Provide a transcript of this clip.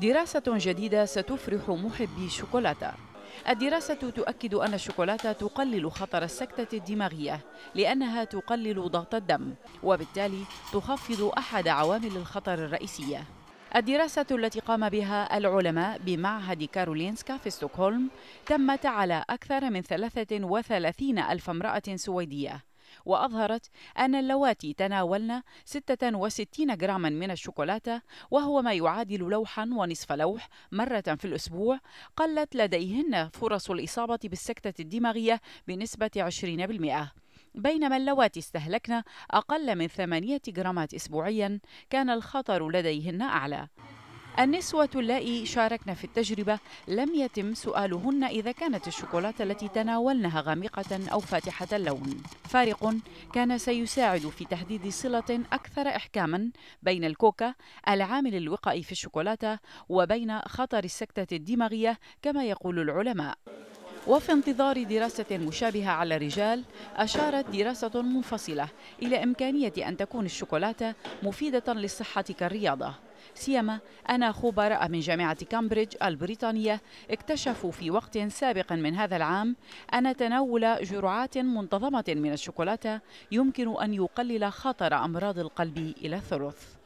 دراسة جديدة ستفرح محبي الشوكولاتة الدراسة تؤكد أن الشوكولاتة تقلل خطر السكتة الدماغية لأنها تقلل ضغط الدم وبالتالي تخفض أحد عوامل الخطر الرئيسية الدراسة التي قام بها العلماء بمعهد كارولينسكا في ستوكهولم تمت على أكثر من 33 ألف امرأة سويدية وأظهرت أن اللواتي تناولن 66 جراما من الشوكولاتة وهو ما يعادل لوحا ونصف لوح مرة في الأسبوع قلت لديهن فرص الإصابة بالسكتة الدماغية بنسبة 20% بينما اللواتي استهلكن أقل من 8 جرامات أسبوعيا كان الخطر لديهن أعلى النسوة اللائي شاركن في التجربة لم يتم سؤالهن إذا كانت الشوكولاتة التي تناولنها غامقة أو فاتحة اللون فارق كان سيساعد في تحديد صلة أكثر إحكاما بين الكوكا العامل الوقائي في الشوكولاتة وبين خطر السكتة الدماغية كما يقول العلماء وفي انتظار دراسة مشابهة على الرجال أشارت دراسة منفصلة إلى إمكانية أن تكون الشوكولاتة مفيدة للصحة كالرياضة سيما أن خبراء من جامعة كامبريدج البريطانية اكتشفوا في وقت سابق من هذا العام أن تناول جرعات منتظمة من الشوكولاتة يمكن أن يقلل خطر أمراض القلب إلى الثلث